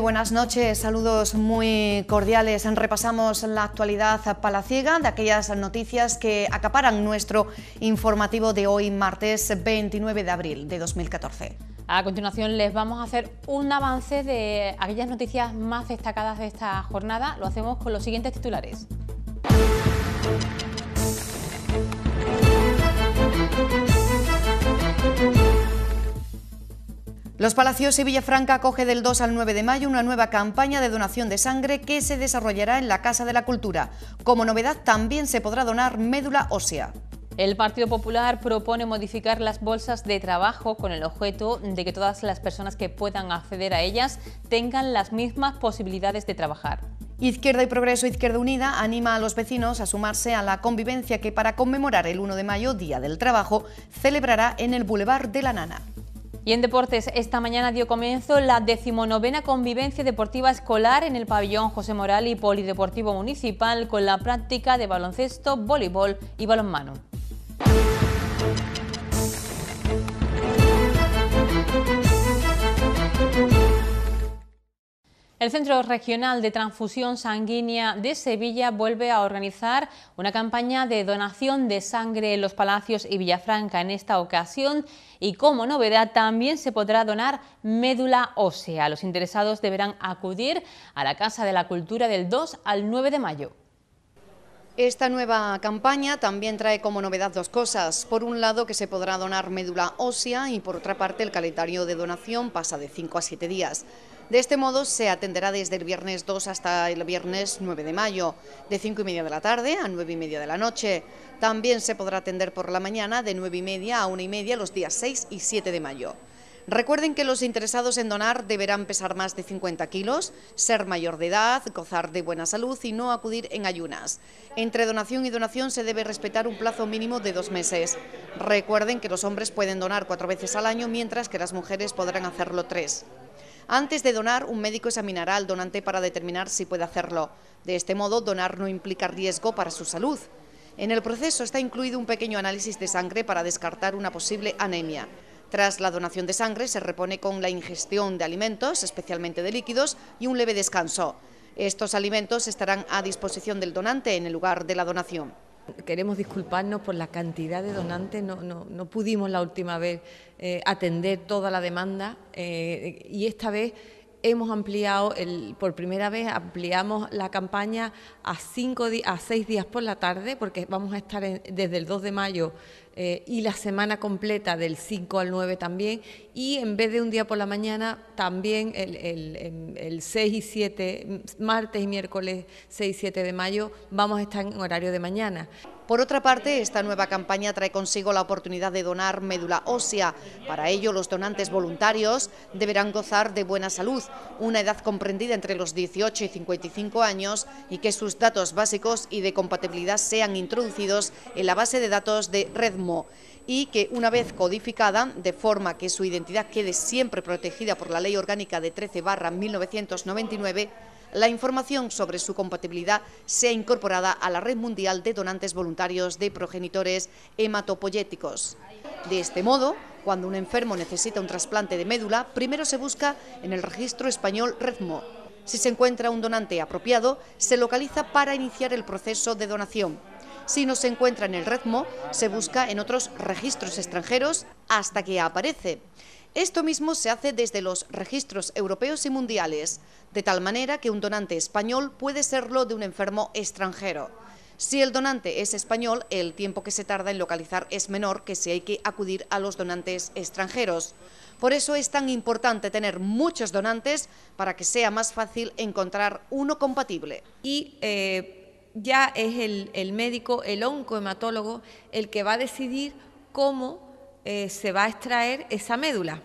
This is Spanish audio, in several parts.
buenas noches, saludos muy cordiales. Repasamos la actualidad palaciega de aquellas noticias que acaparan nuestro informativo de hoy, martes 29 de abril de 2014. A continuación les vamos a hacer un avance de aquellas noticias más destacadas de esta jornada. Lo hacemos con los siguientes titulares. Los Palacios y Villafranca acoge del 2 al 9 de mayo una nueva campaña de donación de sangre que se desarrollará en la Casa de la Cultura. Como novedad también se podrá donar médula ósea. El Partido Popular propone modificar las bolsas de trabajo con el objeto de que todas las personas que puedan acceder a ellas tengan las mismas posibilidades de trabajar. Izquierda y Progreso Izquierda Unida anima a los vecinos a sumarse a la convivencia que para conmemorar el 1 de mayo, Día del Trabajo, celebrará en el Boulevard de la Nana. Y en deportes, esta mañana dio comienzo la decimonovena convivencia deportiva escolar en el pabellón José Moral y Polideportivo Municipal con la práctica de baloncesto, voleibol y balonmano. El Centro Regional de Transfusión Sanguínea de Sevilla vuelve a organizar una campaña de donación de sangre en los Palacios y Villafranca en esta ocasión y como novedad también se podrá donar médula ósea. Los interesados deberán acudir a la Casa de la Cultura del 2 al 9 de mayo. Esta nueva campaña también trae como novedad dos cosas. Por un lado, que se podrá donar médula ósea y por otra parte, el calendario de donación pasa de 5 a 7 días. De este modo se atenderá desde el viernes 2 hasta el viernes 9 de mayo, de 5 y media de la tarde a 9 y media de la noche. También se podrá atender por la mañana de 9 y media a 1 y media los días 6 y 7 de mayo. Recuerden que los interesados en donar deberán pesar más de 50 kilos, ser mayor de edad, gozar de buena salud y no acudir en ayunas. Entre donación y donación se debe respetar un plazo mínimo de dos meses. Recuerden que los hombres pueden donar cuatro veces al año, mientras que las mujeres podrán hacerlo tres. Antes de donar, un médico examinará al donante para determinar si puede hacerlo. De este modo, donar no implica riesgo para su salud. En el proceso está incluido un pequeño análisis de sangre para descartar una posible anemia. Tras la donación de sangre se repone con la ingestión de alimentos, especialmente de líquidos, y un leve descanso. Estos alimentos estarán a disposición del donante en el lugar de la donación. Queremos disculparnos por la cantidad de donantes, no, no, pudimos la última vez eh, atender toda la demanda eh, y esta vez hemos ampliado, el, por primera vez ampliamos la campaña a, cinco a seis días por la tarde, porque vamos a estar desde el 2 de mayo eh, y la semana completa del 5 al 9 también. Y en vez de un día por la mañana, también el, el, em, el 6 y 7, mm, martes y miércoles 6 y 7 de mayo, vamos a estar en horario de mañana. Por otra parte, esta nueva campaña trae consigo la oportunidad de donar médula ósea. Para ello, los donantes voluntarios deberán gozar de buena salud, una edad comprendida entre los 18 y 55 años y que sus datos básicos y de compatibilidad sean introducidos en la base de datos de Redmond y que una vez codificada, de forma que su identidad quede siempre protegida por la Ley Orgánica de 13 barra 1999, la información sobre su compatibilidad sea incorporada a la Red Mundial de Donantes Voluntarios de Progenitores Hematopoyéticos. De este modo, cuando un enfermo necesita un trasplante de médula, primero se busca en el registro español REDMO. Si se encuentra un donante apropiado, se localiza para iniciar el proceso de donación. Si no se encuentra en el retmo se busca en otros registros extranjeros hasta que aparece. Esto mismo se hace desde los registros europeos y mundiales, de tal manera que un donante español puede serlo de un enfermo extranjero. Si el donante es español, el tiempo que se tarda en localizar es menor que si hay que acudir a los donantes extranjeros. Por eso es tan importante tener muchos donantes para que sea más fácil encontrar uno compatible. Y eh, ya es el, el médico, el oncohematólogo, el que va a decidir cómo eh, se va a extraer esa médula.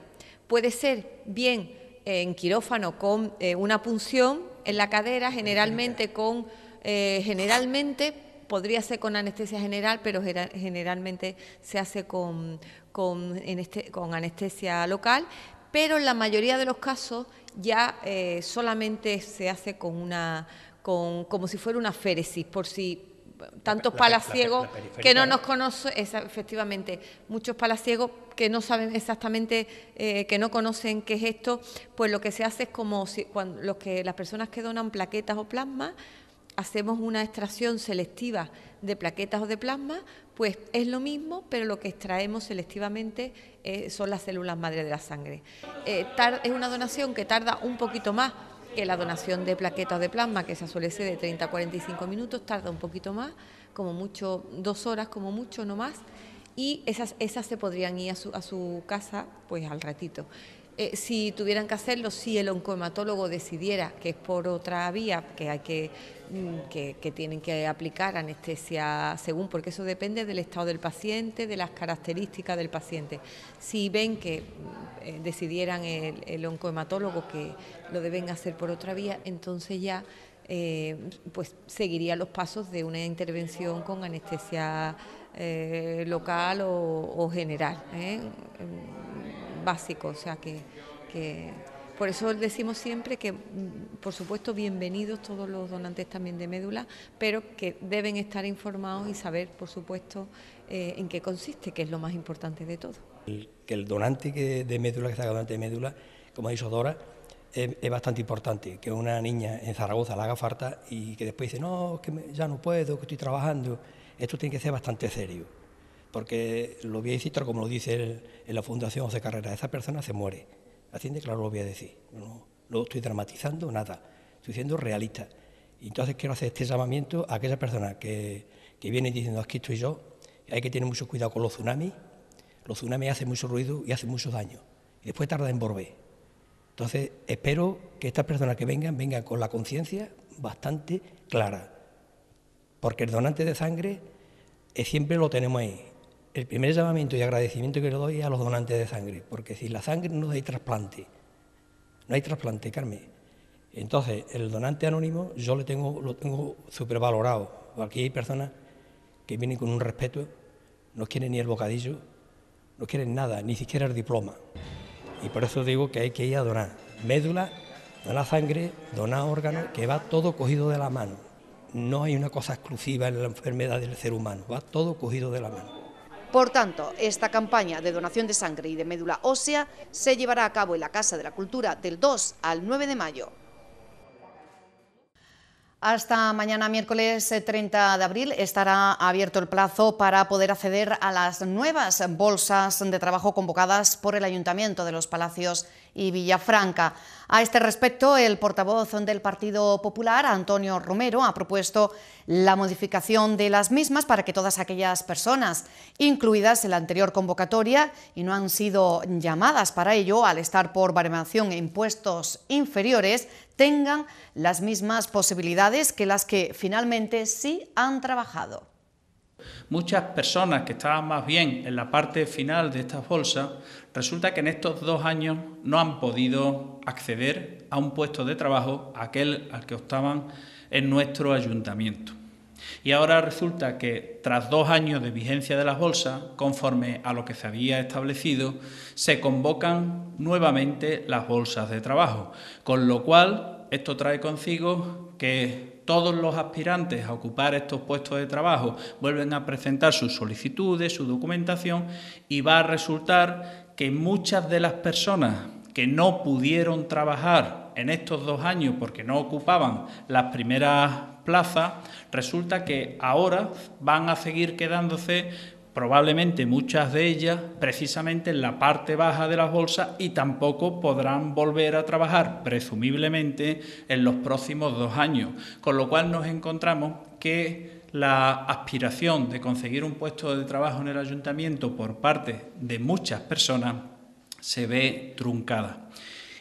Puede ser bien en quirófano con eh, una punción en la cadera, generalmente con eh, generalmente podría ser con anestesia general, pero generalmente se hace con, con anestesia local, pero en la mayoría de los casos ya solamente se hace con una con, como si fuera una féresis, por si tantos palaciegos que no nos conocen, efectivamente, muchos palaciegos que no saben exactamente, eh, que no conocen qué es esto, pues lo que se hace es como si cuando los que, las personas que donan plaquetas o plasma, hacemos una extracción selectiva de plaquetas o de plasma, pues es lo mismo, pero lo que extraemos selectivamente eh, son las células madre de la sangre. Eh, es una donación que tarda un poquito más que la donación de plaquetas de plasma, que se suele ser de 30 a 45 minutos, tarda un poquito más, como mucho, dos horas como mucho, no más, y esas, esas se podrían ir a su, a su casa pues al ratito. Eh, si tuvieran que hacerlo, si el oncohematólogo decidiera que es por otra vía, que hay mm, que, tienen que aplicar anestesia según, porque eso depende del estado del paciente, de las características del paciente. Si ven que mm, eh, decidieran el, el oncohematólogo que lo deben hacer por otra vía, entonces ya eh, pues seguiría los pasos de una intervención con anestesia local o, general básico, o sea que, por eso decimos siempre que, mm, por supuesto, bienvenidos todos los donantes también de médula, pero que deben estar informados y saber, por supuesto, eh, en qué consiste, que es lo más importante de todo. que el donante de médula, que haga donante de médula, como ha dicho Dora, es, bastante importante. Que una niña en Zaragoza la haga falta y que después dice, no, que ya no puedo, que estoy trabajando. Esto tiene que ser bastante serio porque lo voy a decir como lo dice en la Fundación José Carrera, esa persona se muere. Así de claro lo voy a decir, no lo estoy dramatizando, nada, estoy siendo realista. Y entonces quiero hacer este llamamiento a aquella personas que, vienen viene diciendo aquí estoy yo, hay que tener mucho cuidado con los tsunamis, los tsunamis hacen mucho ruido y hacen mucho daño, y después tarda en volver. Entonces espero que estas personas que vengan vengan con la conciencia bastante clara, porque el donante de sangre siempre lo tenemos ahí, el primer llamamiento y agradecimiento que le doy es a los donantes de sangre, porque si la sangre no hay trasplante, no hay trasplante, Carmen. Entonces, el donante anónimo yo lo tengo, lo tengo supervalorado. Aquí hay personas que vienen con un respeto, no quieren ni el bocadillo, no quieren nada, ni siquiera el diploma. Y por eso digo que hay que ir a donar médula, donar sangre, donar órganos, que va todo cogido de la mano. No hay una cosa exclusiva en la enfermedad del ser humano, va todo cogido de la mano. Por tanto, esta campaña de donación de sangre y de médula ósea se llevará a cabo en la Casa de la Cultura del 2 al 9 de mayo. Hasta mañana miércoles 30 de abril estará abierto el plazo para poder acceder a las nuevas bolsas de trabajo convocadas por el Ayuntamiento de los Palacios y Villafranca. A este respecto, el portavoz del Partido Popular, Antonio Romero, ha propuesto la modificación de las mismas para que todas aquellas personas incluidas en la anterior convocatoria y no han sido llamadas para ello al estar por baremación e impuestos inferiores tengan las mismas posibilidades que las que finalmente sí han trabajado. Muchas personas que estaban más bien en la parte final de estas bolsas, resulta que en estos dos años no han podido acceder a un puesto de trabajo, aquel al que optaban en nuestro ayuntamiento. Y ahora resulta que tras dos años de vigencia de las bolsas, conforme a lo que se había establecido, se convocan nuevamente las bolsas de trabajo, con lo cual esto trae consigo que todos los aspirantes a ocupar estos puestos de trabajo vuelven a presentar sus solicitudes, su documentación y va a resultar que muchas de las personas que no pudieron trabajar en estos dos años porque no ocupaban las primeras plazas, resulta que ahora van a seguir quedándose probablemente muchas de ellas precisamente en la parte baja de las bolsas y tampoco podrán volver a trabajar presumiblemente en los próximos dos años, con lo cual nos encontramos que la aspiración de conseguir un puesto de trabajo en el ayuntamiento por parte de muchas personas se ve truncada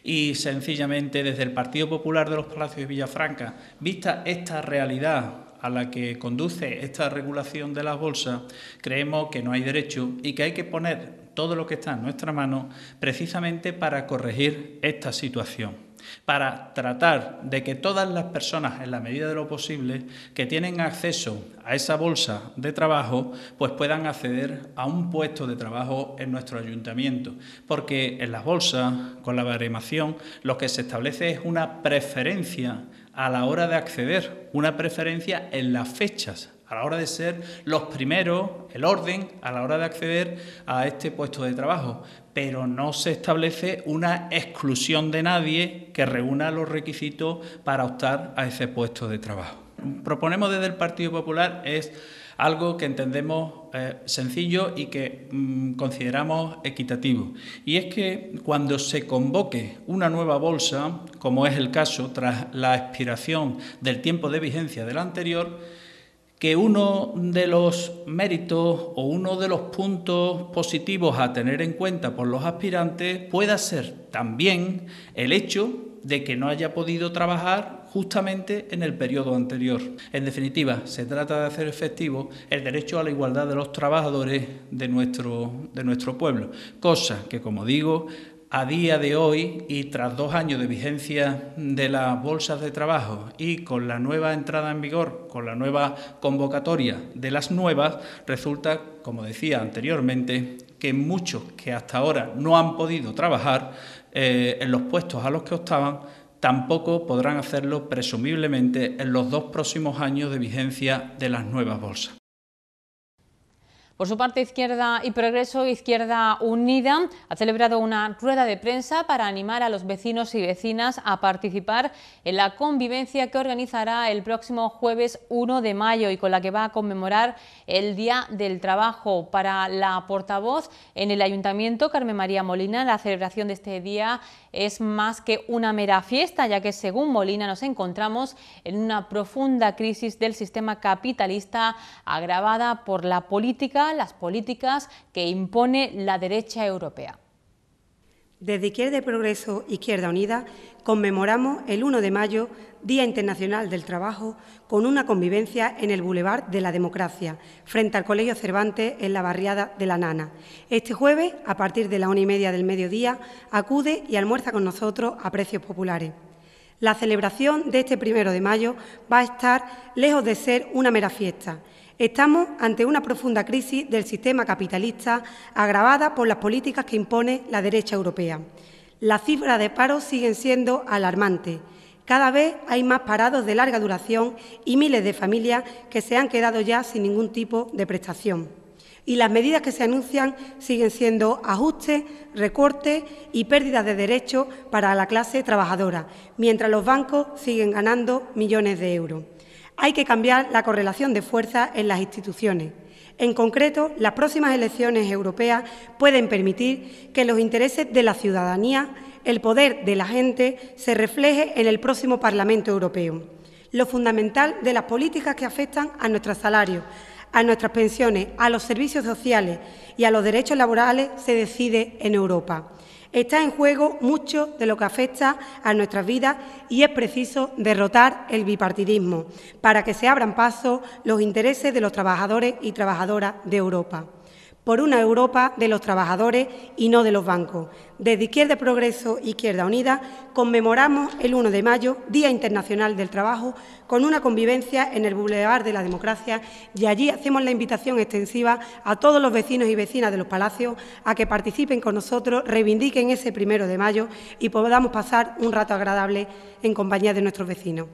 y sencillamente desde el Partido Popular de los Palacios de Villafranca, vista esta realidad a la que conduce esta regulación de las bolsas, creemos que no hay derecho y que hay que poner todo lo que está en nuestra mano precisamente para corregir esta situación para tratar de que todas las personas, en la medida de lo posible, que tienen acceso a esa bolsa de trabajo, pues puedan acceder a un puesto de trabajo en nuestro ayuntamiento. Porque en las bolsas, con la baremación, lo que se establece es una preferencia a la hora de acceder, una preferencia en las fechas, a la hora de ser los primeros, el orden, a la hora de acceder a este puesto de trabajo. Pero no se establece una exclusión de nadie que reúna los requisitos para optar a ese puesto de trabajo. Proponemos desde el Partido Popular es algo que entendemos eh, sencillo y que mm, consideramos equitativo. Y es que cuando se convoque una nueva bolsa, como es el caso tras la expiración del tiempo de vigencia del anterior, que uno de los méritos o uno de los puntos positivos a tener en cuenta por los aspirantes pueda ser también el hecho de que no haya podido trabajar justamente en el periodo anterior. En definitiva, se trata de hacer efectivo el derecho a la igualdad de los trabajadores de nuestro, de nuestro pueblo, cosa que, como digo, a día de hoy y tras dos años de vigencia de las bolsas de trabajo y con la nueva entrada en vigor, con la nueva convocatoria de las nuevas, resulta, como decía anteriormente, que muchos que hasta ahora no han podido trabajar eh, en los puestos a los que optaban Tampoco podrán hacerlo presumiblemente en los dos próximos años de vigencia de las nuevas bolsas. Por su parte, Izquierda y Progreso, Izquierda Unida, ha celebrado una rueda de prensa para animar a los vecinos y vecinas a participar en la convivencia que organizará el próximo jueves 1 de mayo y con la que va a conmemorar el Día del Trabajo. Para la portavoz en el Ayuntamiento, Carmen María Molina, la celebración de este día es más que una mera fiesta, ya que según Molina nos encontramos en una profunda crisis del sistema capitalista agravada por la política las políticas que impone la derecha europea. Desde Izquierda y Progreso, Izquierda Unida, conmemoramos el 1 de mayo, Día Internacional del Trabajo, con una convivencia en el Boulevard de la Democracia, frente al Colegio Cervantes en la barriada de La Nana. Este jueves, a partir de la una y media del mediodía, acude y almuerza con nosotros a precios populares. La celebración de este 1 de mayo va a estar lejos de ser una mera fiesta. Estamos ante una profunda crisis del sistema capitalista agravada por las políticas que impone la derecha europea. Las cifras de paro siguen siendo alarmantes. Cada vez hay más parados de larga duración y miles de familias que se han quedado ya sin ningún tipo de prestación. Y las medidas que se anuncian siguen siendo ajustes, recortes y pérdidas de derechos para la clase trabajadora, mientras los bancos siguen ganando millones de euros. Hay que cambiar la correlación de fuerza en las instituciones. En concreto, las próximas elecciones europeas pueden permitir que los intereses de la ciudadanía, el poder de la gente, se refleje en el próximo Parlamento Europeo. Lo fundamental de las políticas que afectan a nuestros salarios, a nuestras pensiones, a los servicios sociales y a los derechos laborales se decide en Europa está en juego mucho de lo que afecta a nuestras vidas y es preciso derrotar el bipartidismo para que se abran paso los intereses de los trabajadores y trabajadoras de Europa por una Europa de los trabajadores y no de los bancos. Desde Izquierda Progreso Izquierda Unida conmemoramos el 1 de mayo, Día Internacional del Trabajo, con una convivencia en el Boulevard de la Democracia y allí hacemos la invitación extensiva a todos los vecinos y vecinas de los palacios a que participen con nosotros, reivindiquen ese primero de mayo y podamos pasar un rato agradable en compañía de nuestros vecinos.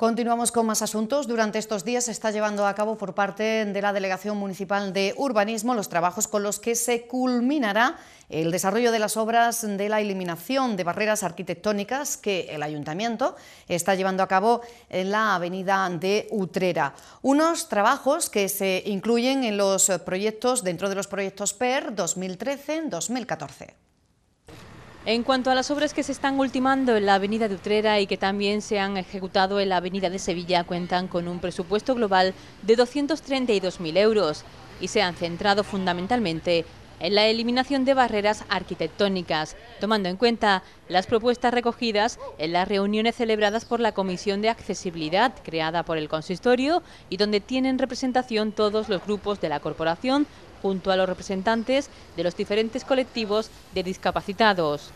Continuamos con más asuntos. Durante estos días se está llevando a cabo por parte de la Delegación Municipal de Urbanismo los trabajos con los que se culminará el desarrollo de las obras de la eliminación de barreras arquitectónicas que el Ayuntamiento está llevando a cabo en la avenida de Utrera. Unos trabajos que se incluyen en los proyectos, dentro de los proyectos PER 2013-2014. En cuanto a las obras que se están ultimando en la avenida de Utrera y que también se han ejecutado en la avenida de Sevilla, cuentan con un presupuesto global de 232.000 euros y se han centrado fundamentalmente en la eliminación de barreras arquitectónicas, tomando en cuenta las propuestas recogidas en las reuniones celebradas por la Comisión de Accesibilidad creada por el Consistorio y donde tienen representación todos los grupos de la Corporación junto a los representantes de los diferentes colectivos de discapacitados.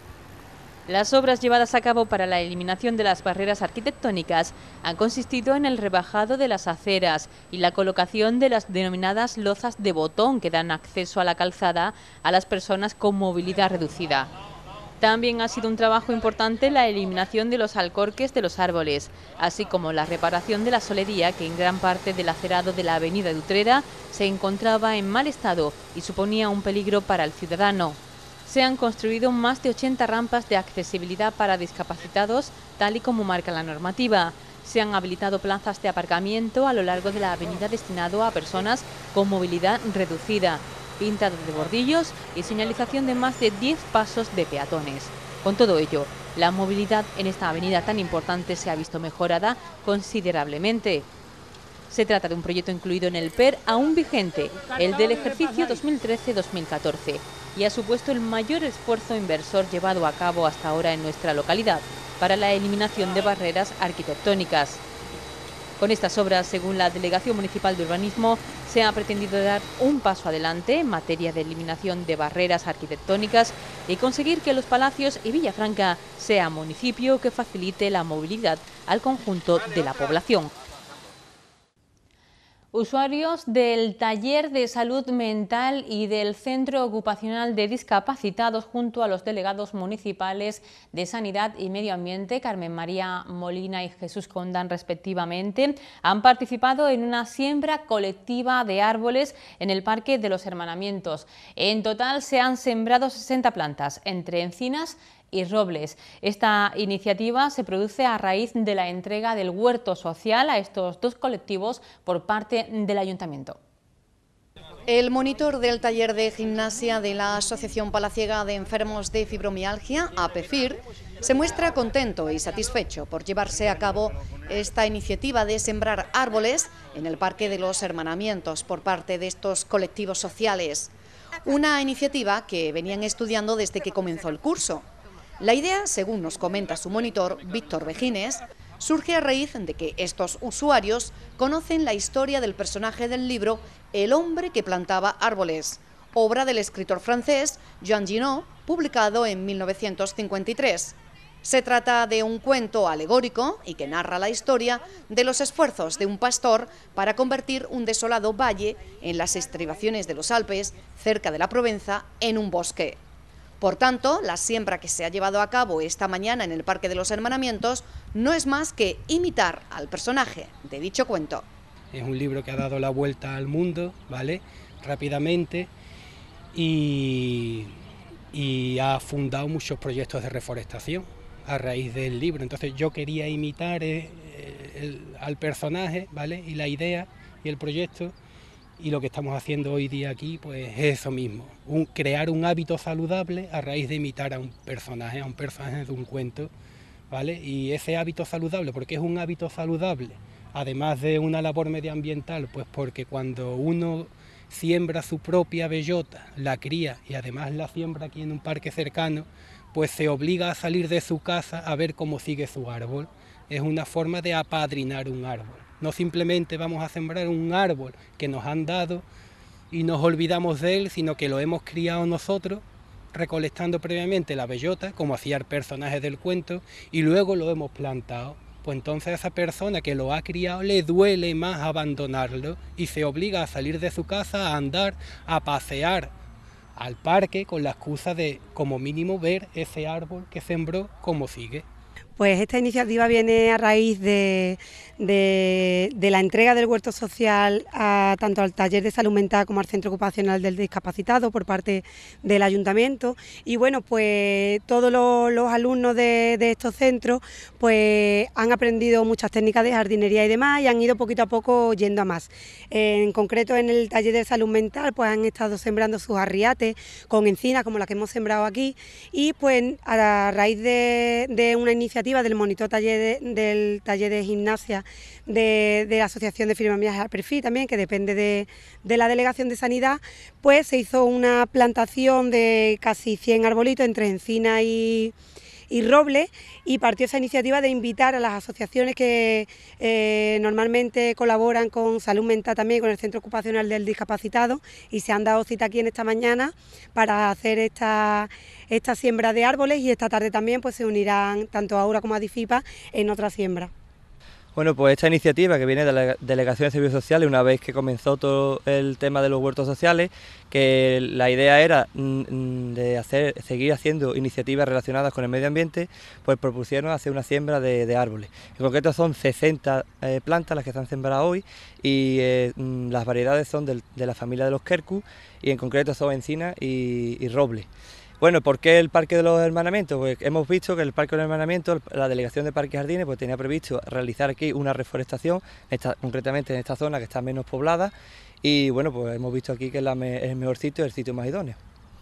Las obras llevadas a cabo para la eliminación de las barreras arquitectónicas han consistido en el rebajado de las aceras y la colocación de las denominadas lozas de botón que dan acceso a la calzada a las personas con movilidad reducida. También ha sido un trabajo importante la eliminación de los alcorques de los árboles, así como la reparación de la solería que en gran parte del acerado de la avenida de Utrera se encontraba en mal estado y suponía un peligro para el ciudadano. Se han construido más de 80 rampas de accesibilidad para discapacitados, tal y como marca la normativa. Se han habilitado plazas de aparcamiento a lo largo de la avenida destinado a personas con movilidad reducida, pintado de bordillos y señalización de más de 10 pasos de peatones. Con todo ello, la movilidad en esta avenida tan importante se ha visto mejorada considerablemente. Se trata de un proyecto incluido en el PER aún vigente, el del ejercicio 2013-2014, y ha supuesto el mayor esfuerzo inversor llevado a cabo hasta ahora en nuestra localidad para la eliminación de barreras arquitectónicas. Con estas obras, según la Delegación Municipal de Urbanismo, se ha pretendido dar un paso adelante en materia de eliminación de barreras arquitectónicas y conseguir que Los Palacios y Villafranca sea municipio que facilite la movilidad al conjunto de la población. Usuarios del Taller de Salud Mental y del Centro Ocupacional de Discapacitados junto a los delegados municipales de Sanidad y Medio Ambiente, Carmen María Molina y Jesús Condán respectivamente, han participado en una siembra colectiva de árboles en el Parque de los Hermanamientos. En total se han sembrado 60 plantas, entre encinas, y Robles. Esta iniciativa se produce a raíz de la entrega del huerto social a estos dos colectivos por parte del Ayuntamiento. El monitor del taller de gimnasia de la Asociación Palaciega de Enfermos de Fibromialgia, APEFIR, se muestra contento y satisfecho por llevarse a cabo esta iniciativa de sembrar árboles en el Parque de los Hermanamientos por parte de estos colectivos sociales. Una iniciativa que venían estudiando desde que comenzó el curso. La idea, según nos comenta su monitor, Víctor Vegines, surge a raíz de que estos usuarios conocen la historia del personaje del libro El hombre que plantaba árboles, obra del escritor francés Jean Ginot, publicado en 1953. Se trata de un cuento alegórico y que narra la historia de los esfuerzos de un pastor para convertir un desolado valle en las estribaciones de los Alpes, cerca de la Provenza, en un bosque. Por tanto, la siembra que se ha llevado a cabo esta mañana en el Parque de los Hermanamientos no es más que imitar al personaje de dicho cuento. Es un libro que ha dado la vuelta al mundo, ¿vale? Rápidamente y, ha fundado muchos proyectos de reforestación a raíz del libro. Entonces yo quería imitar eh, al personaje, ¿vale? Y la idea y el proyecto y lo que estamos haciendo hoy día aquí pues es eso mismo, crear un hábito saludable a raíz de imitar a un personaje, a un personaje de un cuento, ¿vale? Y ese hábito saludable, porque es un hábito saludable, además de una labor medioambiental, pues porque cuando uno siembra su propia bellota, la cría y además la siembra aquí en un parque cercano, pues se obliga a salir de su casa a ver cómo sigue su árbol. Es una forma de apadrinar un árbol. No simplemente vamos a sembrar un árbol que nos han dado y nos olvidamos de él, sino que lo hemos criado nosotros, recolectando previamente la bellota, como hacía el personaje del cuento, y luego lo hemos plantado. Pues entonces a esa persona que lo ha criado le duele más abandonarlo y se obliga a salir de su casa, a andar, a pasear al parque con la excusa de como mínimo ver ese árbol que sembró como sigue. Pues esta iniciativa viene a raíz de, de, la entrega del huerto social tanto al taller de salud mental como al centro ocupacional del discapacitado por parte del ayuntamiento. Y bueno, pues todos los, alumnos de, estos centros pues han aprendido muchas técnicas de jardinería y demás y han ido poquito a poco yendo a más. En concreto en el taller de salud mental pues han estado sembrando sus arriates con encinas como la que hemos sembrado aquí y pues a raíz de, una iniciativa del monitor taller del taller de gimnasia de, la Asociación de Fibromialgia al Perfil también, que depende de, la Delegación de Sanidad, pues se hizo una plantación de casi 100 arbolitos entre encina y, roble y partió esa iniciativa de invitar a las asociaciones que eh, normalmente colaboran con Salud Mental también, con el Centro Ocupacional del Discapacitado y se han dado cita aquí en esta mañana para hacer esta, esta siembra de árboles y esta tarde también pues se unirán tanto ahora Aura como a en otra siembra. Bueno, pues esta iniciativa que viene de la Delegación de Servicios Sociales, una vez que comenzó todo el tema de los huertos sociales, que la idea era mm, mm, de hacer, seguir haciendo iniciativas relacionadas con el medio ambiente, pues propusieron hacer una siembra de, árboles. En concreto son 60 eh, plantas las que están sembradas hoy y eh, mm, las variedades son de la familia de los kerku y en concreto son encina y, y roble. Bueno, ¿por qué el Parque de los Hermanamientos? Pues hemos visto que el Parque de los Hermanamientos, la Delegación de Parques y Jardines, pues tenía previsto realizar aquí una reforestación, concretamente en esta zona que está menos poblada, y bueno, pues hemos visto aquí que es, el mejor sitio, el sitio más idóneo.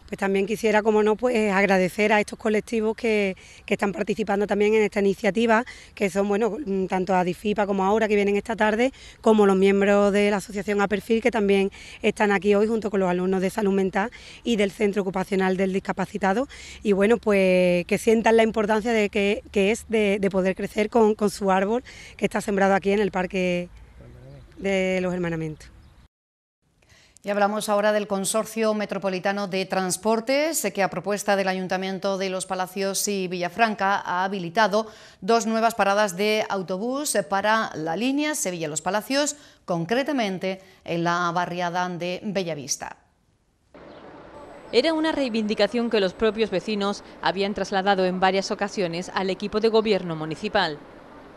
Pues también quisiera, como no, pues eh, agradecer a estos colectivos que, están participando también en esta iniciativa, que son, bueno, mm, tanto a DIFIPA como ahora que vienen esta tarde, como los miembros de la asociación Aperfil, que también están aquí hoy junto con los alumnos de salud mental y del Centro Ocupacional del Discapacitado. Y bueno, pues que sientan la importancia de que, es de, poder crecer con, con su árbol que está sembrado aquí en el Parque de los Hermanamientos. Y hablamos ahora del Consorcio Metropolitano de Transportes, que a propuesta del Ayuntamiento de Los Palacios y Villafranca ha habilitado dos nuevas paradas de autobús para la línea Sevilla-Los Palacios, concretamente en la barriada de Bellavista. Era una reivindicación que los propios vecinos habían trasladado en varias ocasiones al equipo de gobierno municipal.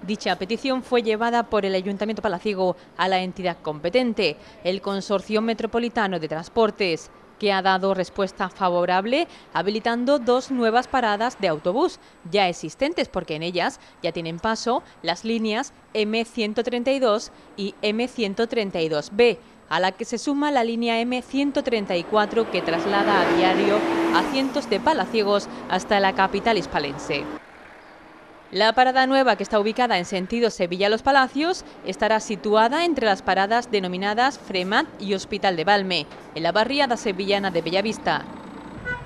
Dicha petición fue llevada por el Ayuntamiento Palaciego a la entidad competente, el Consorcio Metropolitano de Transportes, que ha dado respuesta favorable habilitando dos nuevas paradas de autobús ya existentes porque en ellas ya tienen paso las líneas M132 y M132B, a la que se suma la línea M134 que traslada a diario a cientos de palaciegos hasta la capital hispalense. La parada nueva, que está ubicada en sentido Sevilla-Los Palacios, estará situada entre las paradas denominadas Fremat y Hospital de Valme, en la barriada sevillana de Bellavista.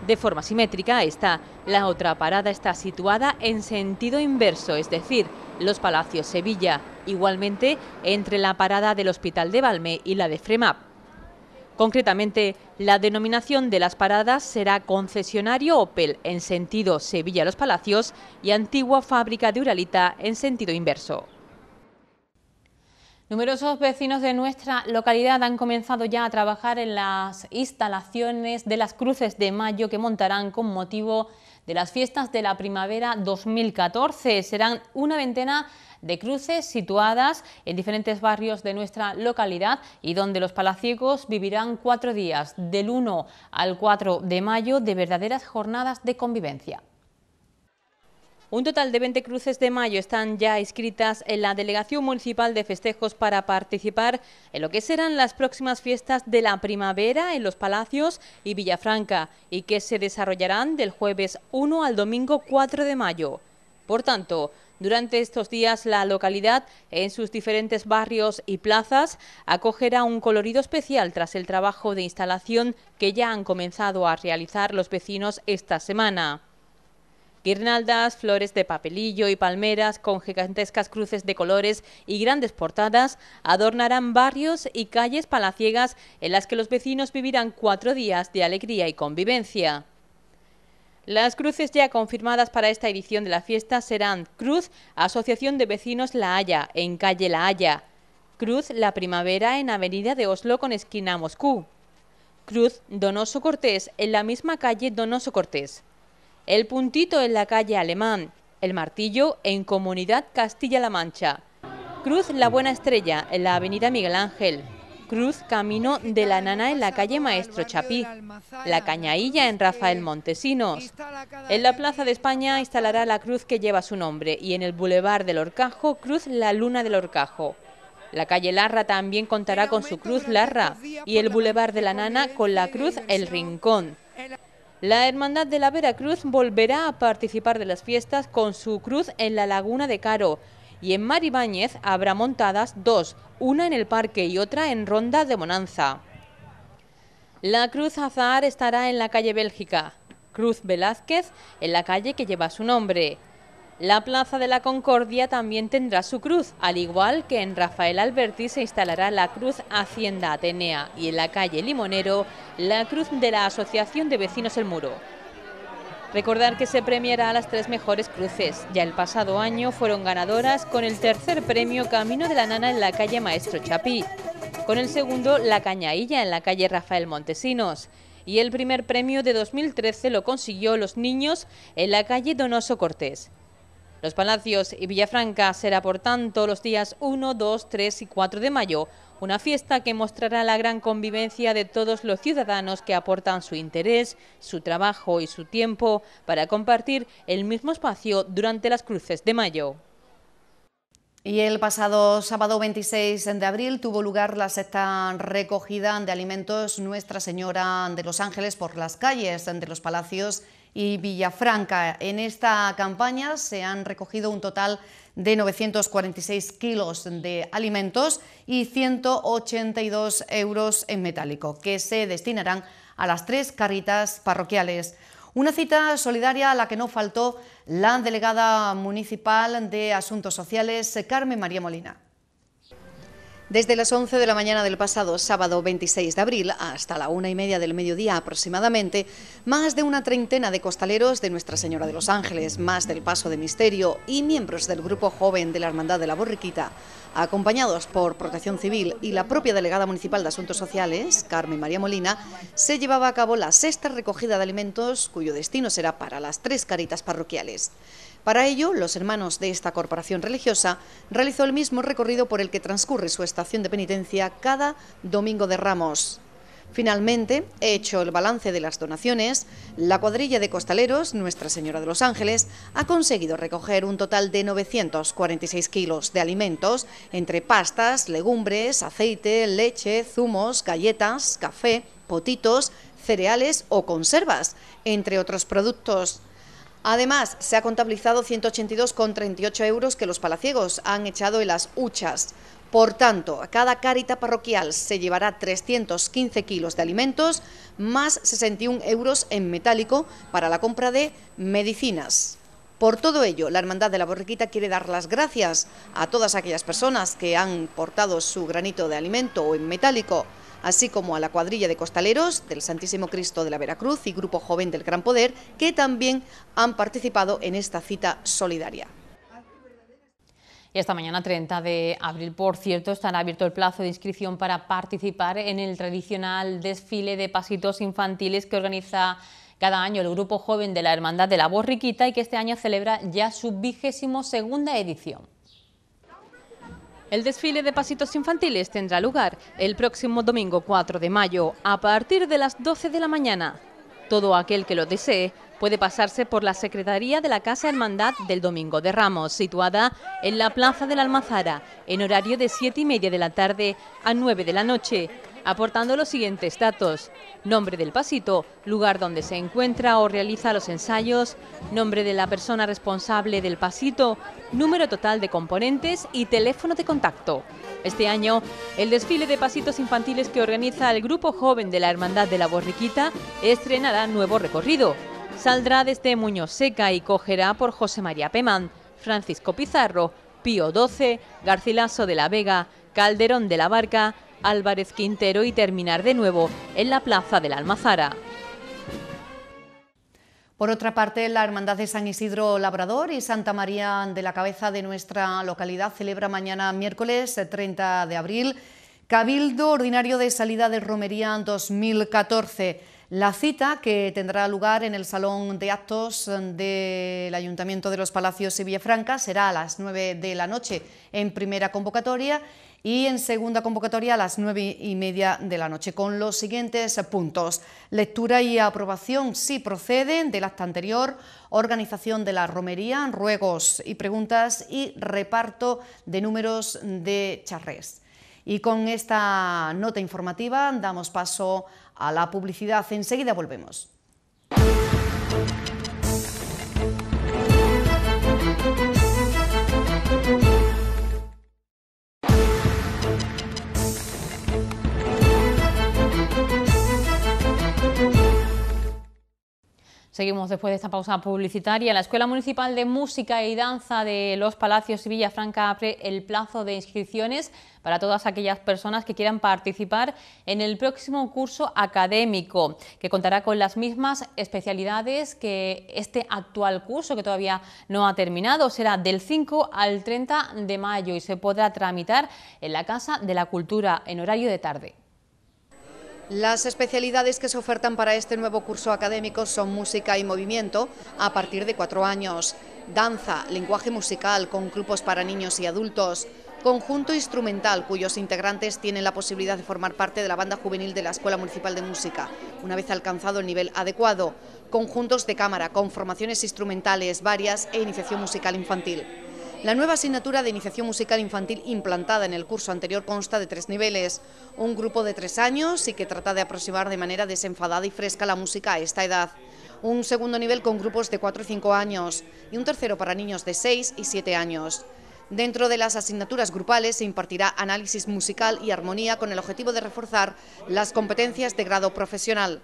De forma simétrica está la otra parada está situada en sentido inverso, es decir, Los Palacios Sevilla, igualmente entre la parada del Hospital de Valme y la de Fremat. Concretamente, la denominación de las paradas será concesionario Opel en sentido Sevilla-Los Palacios y antigua fábrica de Uralita en sentido inverso. Numerosos vecinos de nuestra localidad han comenzado ya a trabajar en las instalaciones de las cruces de mayo que montarán con motivo de las fiestas de la primavera 2014. Serán una veintena de cruces situadas en diferentes barrios de nuestra localidad y donde los palaciegos vivirán cuatro días, del 1 al 4 de mayo, de verdaderas jornadas de convivencia. Un total de 20 cruces de mayo están ya inscritas en la Delegación Municipal de Festejos para participar en lo que serán las próximas fiestas de la primavera en los Palacios y Villafranca y que se desarrollarán del jueves 1 al domingo 4 de mayo. Por tanto, durante estos días la localidad, en sus diferentes barrios y plazas, acogerá un colorido especial tras el trabajo de instalación que ya han comenzado a realizar los vecinos esta semana. Guirnaldas, flores de papelillo y palmeras con gigantescas cruces de colores y grandes portadas adornarán barrios y calles palaciegas en las que los vecinos vivirán cuatro días de alegría y convivencia. Las cruces ya confirmadas para esta edición de la fiesta serán Cruz, Asociación de Vecinos La Haya, en calle La Haya. Cruz La Primavera, en avenida de Oslo con esquina Moscú. Cruz Donoso Cortés, en la misma calle Donoso Cortés. El Puntito, en la calle Alemán. El Martillo, en Comunidad Castilla-La Mancha. Cruz La Buena Estrella, en la avenida Miguel Ángel. Cruz Camino de la Nana en la calle Maestro Chapí, La Cañailla en Rafael Montesinos. En la Plaza de España instalará la cruz que lleva su nombre y en el Boulevard del Orcajo, Cruz La Luna del Orcajo. La calle Larra también contará con su Cruz Larra y el Boulevard de la Nana con la Cruz El Rincón. La Hermandad de la Veracruz volverá a participar de las fiestas con su cruz en la Laguna de Caro, y en Maribáñez habrá montadas dos, una en el parque y otra en Ronda de Bonanza. La Cruz Azar estará en la calle Bélgica, Cruz Velázquez en la calle que lleva su nombre. La Plaza de la Concordia también tendrá su cruz, al igual que en Rafael Alberti se instalará la Cruz Hacienda Atenea y en la calle Limonero la Cruz de la Asociación de Vecinos El Muro. Recordar que se premiará a las tres mejores cruces. Ya el pasado año fueron ganadoras con el tercer premio Camino de la Nana en la calle Maestro Chapí, con el segundo La Cañailla en la calle Rafael Montesinos y el primer premio de 2013 lo consiguió Los Niños en la calle Donoso Cortés. Los Palacios y Villafranca será por tanto los días 1, 2, 3 y 4 de mayo una fiesta que mostrará la gran convivencia de todos los ciudadanos que aportan su interés, su trabajo y su tiempo para compartir el mismo espacio durante las cruces de mayo. Y el pasado sábado 26 de abril tuvo lugar la sexta recogida de alimentos Nuestra Señora de los Ángeles por las calles de los palacios y Villafranca. En esta campaña se han recogido un total de 946 kilos de alimentos y 182 euros en metálico, que se destinarán a las tres carritas parroquiales. Una cita solidaria a la que no faltó la delegada municipal de Asuntos Sociales, Carmen María Molina. Desde las 11 de la mañana del pasado sábado 26 de abril hasta la una y media del mediodía aproximadamente, más de una treintena de costaleros de Nuestra Señora de los Ángeles, más del Paso de Misterio y miembros del Grupo Joven de la Hermandad de la Borriquita, acompañados por Protección Civil y la propia delegada municipal de Asuntos Sociales, Carmen María Molina, se llevaba a cabo la sexta recogida de alimentos cuyo destino será para las tres caritas parroquiales. Para ello, los hermanos de esta corporación religiosa realizó el mismo recorrido por el que transcurre su estación de penitencia cada domingo de Ramos. Finalmente, hecho el balance de las donaciones, la cuadrilla de costaleros Nuestra Señora de los Ángeles ha conseguido recoger un total de 946 kilos de alimentos, entre pastas, legumbres, aceite, leche, zumos, galletas, café, potitos, cereales o conservas, entre otros productos. Además, se ha contabilizado 182,38 euros que los palaciegos han echado en las huchas. Por tanto, a cada carita parroquial se llevará 315 kilos de alimentos, más 61 euros en metálico para la compra de medicinas. Por todo ello, la Hermandad de la Borriquita quiere dar las gracias a todas aquellas personas que han portado su granito de alimento o en metálico así como a la cuadrilla de costaleros del Santísimo Cristo de la Veracruz y Grupo Joven del Gran Poder, que también han participado en esta cita solidaria. Y esta mañana, 30 de abril, por cierto, estará abierto el plazo de inscripción para participar en el tradicional desfile de pasitos infantiles que organiza cada año el Grupo Joven de la Hermandad de la Borriquita y que este año celebra ya su vigésimo segunda edición. El desfile de pasitos infantiles tendrá lugar el próximo domingo 4 de mayo a partir de las 12 de la mañana. Todo aquel que lo desee puede pasarse por la Secretaría de la Casa Hermandad del Domingo de Ramos, situada en la Plaza de la Almazara, en horario de 7 y media de la tarde a 9 de la noche, aportando los siguientes datos. Nombre del pasito, lugar donde se encuentra o realiza los ensayos, nombre de la persona responsable del pasito, número total de componentes y teléfono de contacto. Este año, el desfile de pasitos infantiles que organiza el Grupo Joven de la Hermandad de la Borriquita estrenará nuevo recorrido. Saldrá desde Muñoz Seca y cogerá por José María Pemán, Francisco Pizarro, Pío XII, Garcilaso de la Vega, Calderón de la Barca, Álvarez Quintero y terminar de nuevo en la Plaza de la Almazara. Por otra parte, la Hermandad de San Isidro Labrador y Santa María de la Cabeza de nuestra localidad celebra mañana miércoles 30 eh, de abril Cabildo Ordinario de Salida de Romería 2014. La cita que tendrá lugar en el Salón de Actos del Ayuntamiento de los Palacios y Villafranca será a las 9 de la noche en primera convocatoria y en segunda convocatoria a las nueve y media de la noche, con los siguientes puntos. Lectura y aprobación, si proceden, del acta anterior, organización de la romería, ruegos y preguntas y reparto de números de charrés. Y con esta nota informativa damos paso a la publicidad. Enseguida volvemos. Seguimos después de esta pausa publicitaria. La Escuela Municipal de Música y Danza de Los Palacios y Villafranca abre el plazo de inscripciones para todas aquellas personas que quieran participar en el próximo curso académico, que contará con las mismas especialidades que este actual curso, que todavía no ha terminado. Será del 5 al 30 de mayo y se podrá tramitar en la Casa de la Cultura en horario de tarde. Las especialidades que se ofertan para este nuevo curso académico son música y movimiento a partir de cuatro años, danza, lenguaje musical con grupos para niños y adultos, conjunto instrumental cuyos integrantes tienen la posibilidad de formar parte de la banda juvenil de la Escuela Municipal de Música, una vez alcanzado el nivel adecuado, conjuntos de cámara con formaciones instrumentales varias e iniciación musical infantil. La nueva asignatura de iniciación musical infantil implantada en el curso anterior consta de tres niveles. Un grupo de tres años y que trata de aproximar de manera desenfadada y fresca la música a esta edad. Un segundo nivel con grupos de cuatro y cinco años y un tercero para niños de seis y siete años. Dentro de las asignaturas grupales se impartirá análisis musical y armonía con el objetivo de reforzar las competencias de grado profesional.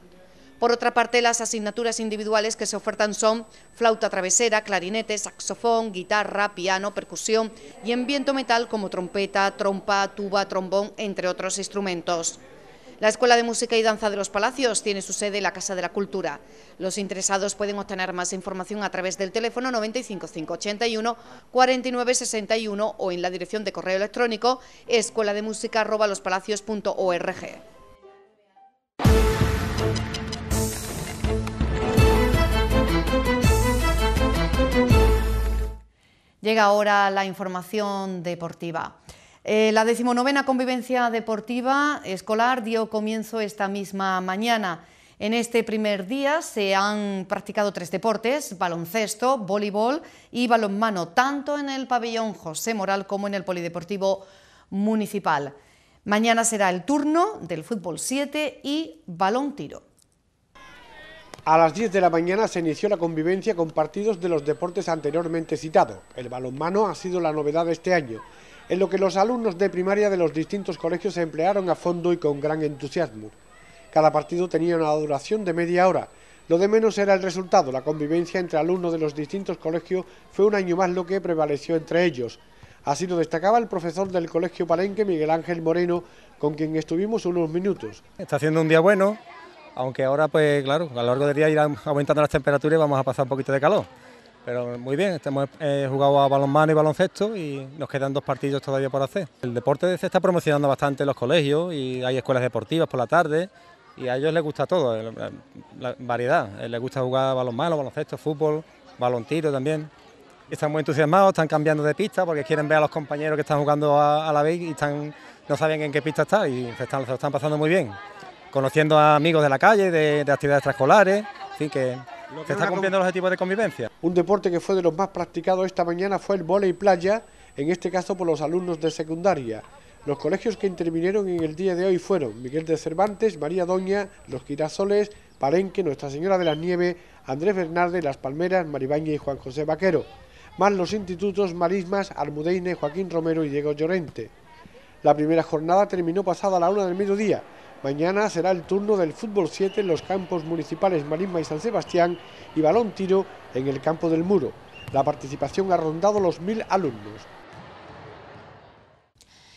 Por otra parte, las asignaturas individuales que se ofertan son flauta travesera, clarinete, saxofón, guitarra, piano, percusión y en viento metal como trompeta, trompa, tuba, trombón, entre otros instrumentos. La Escuela de Música y Danza de los Palacios tiene su sede en la Casa de la Cultura. Los interesados pueden obtener más información a través del teléfono 95581 4961 o en la dirección de correo electrónico escuelademusica.lospalacios.org. Llega ahora la información deportiva. Eh, la decimonovena convivencia deportiva escolar dio comienzo esta misma mañana. En este primer día se han practicado tres deportes, baloncesto, voleibol y balonmano, tanto en el pabellón José Moral como en el Polideportivo Municipal. Mañana será el turno del fútbol 7 y balón tiro. A las 10 de la mañana se inició la convivencia con partidos de los deportes anteriormente citados. El balonmano ha sido la novedad de este año, en lo que los alumnos de primaria de los distintos colegios se emplearon a fondo y con gran entusiasmo. Cada partido tenía una duración de media hora. Lo de menos era el resultado, la convivencia entre alumnos de los distintos colegios fue un año más lo que prevaleció entre ellos. Así lo destacaba el profesor del Colegio Palenque, Miguel Ángel Moreno, con quien estuvimos unos minutos. Está haciendo un día bueno, aunque ahora, pues claro, a lo largo del día irán aumentando las temperaturas y vamos a pasar un poquito de calor. Pero muy bien, hemos eh, jugado a balonmano y baloncesto y nos quedan dos partidos todavía por hacer. El deporte se está promocionando bastante en los colegios y hay escuelas deportivas por la tarde y a ellos les gusta todo, la, variedad. Eh, les gusta jugar a balonmano, baloncesto, fútbol, balontiro también. Están muy entusiasmados, están cambiando de pista porque quieren ver a los compañeros que están jugando a, la vez y están, no saben en qué pista está y se están pasando muy bien conociendo a amigos de la calle, de, actividades extraescolares, en que, se está cumpliendo los objetivos de convivencia. Un deporte que fue de los más practicados esta mañana fue el y playa, en este caso por los alumnos de secundaria. Los colegios que intervinieron en el día de hoy fueron Miguel de Cervantes, María Doña, Los Girasoles, Palenque, Nuestra Señora de las Nieves, Andrés Bernarde, Las Palmeras, Maribaña y Juan José Vaquero, más los institutos Marismas, Almudeine, Joaquín Romero y Diego Llorente. La primera jornada terminó pasada a la una del mediodía Mañana será el turno del fútbol 7 en los campos municipales Marisma y San Sebastián y balón tiro en el campo del Muro. La participación ha rondado los mil alumnos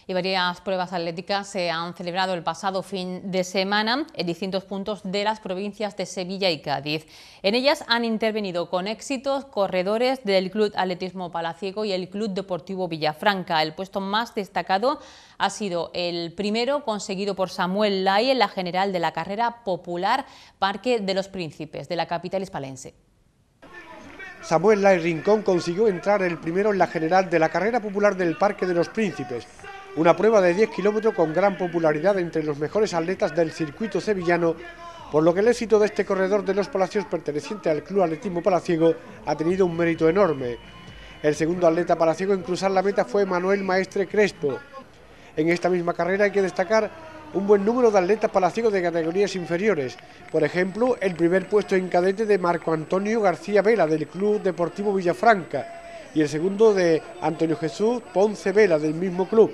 y varias pruebas atléticas se han celebrado el pasado fin de semana en distintos puntos de las provincias de Sevilla y Cádiz. En ellas han intervenido con éxitos corredores del Club Atletismo Palaciego y el Club Deportivo Villafranca. El puesto más destacado ha sido el primero conseguido por Samuel Lai en la general de la carrera popular Parque de los Príncipes de la capital hispalense. Samuel Lai Rincón consiguió entrar el primero en la general de la carrera popular del Parque de los Príncipes, una prueba de 10 kilómetros con gran popularidad entre los mejores atletas del circuito sevillano, por lo que el éxito de este corredor de los Palacios perteneciente al Club Atletismo Palaciego ha tenido un mérito enorme. El segundo atleta palaciego en cruzar la meta fue Manuel Maestre Crespo. En esta misma carrera hay que destacar un buen número de atletas palaciegos de categorías inferiores. Por ejemplo, el primer puesto en cadete de Marco Antonio García Vela del Club Deportivo Villafranca y el segundo de Antonio Jesús Ponce Vela del mismo club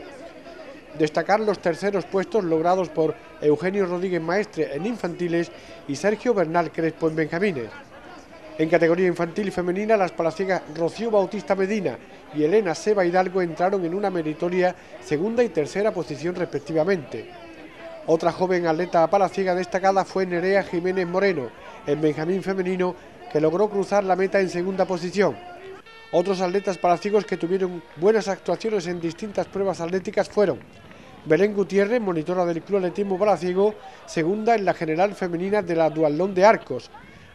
destacar los terceros puestos logrados por Eugenio Rodríguez Maestre en infantiles y Sergio Bernal Crespo en benjamines. En categoría infantil y femenina, las palaciegas Rocío Bautista Medina y Elena Seba Hidalgo entraron en una meritoria segunda y tercera posición respectivamente. Otra joven atleta palaciega destacada fue Nerea Jiménez Moreno, en benjamín femenino, que logró cruzar la meta en segunda posición. Otros atletas palaciegos que tuvieron buenas actuaciones en distintas pruebas atléticas fueron Belén Gutiérrez, monitora del Club Atletismo Palaciego, segunda en la general femenina de la Dualón de Arcos.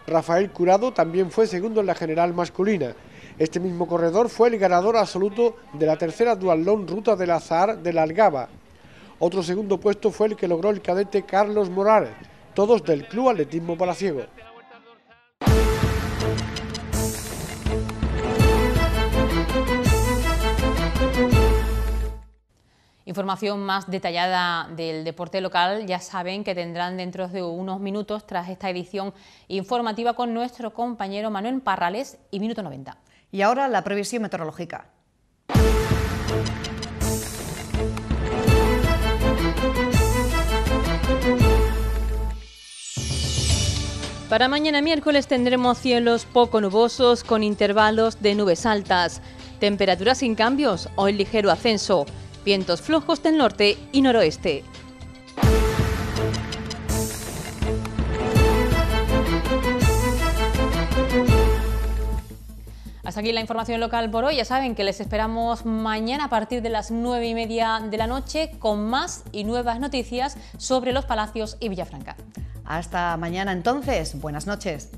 Rafael Curado también fue segundo en la general masculina. Este mismo corredor fue el ganador absoluto de la tercera Dualón Ruta del Azahar de la Algaba. Otro segundo puesto fue el que logró el cadete Carlos Morales, todos del Club Atletismo Palaciego. Información más detallada del deporte local ya saben que tendrán dentro de unos minutos tras esta edición informativa con nuestro compañero Manuel Parrales y Minuto 90. Y ahora la previsión meteorológica. Para mañana miércoles tendremos cielos poco nubosos con intervalos de nubes altas, temperaturas sin cambios o el ligero ascenso vientos flojos del norte y noroeste. Hasta aquí la información local por hoy. Ya saben que les esperamos mañana a partir de las nueve y media de la noche con más y nuevas noticias sobre los palacios y Villafranca. Hasta mañana entonces. Buenas noches.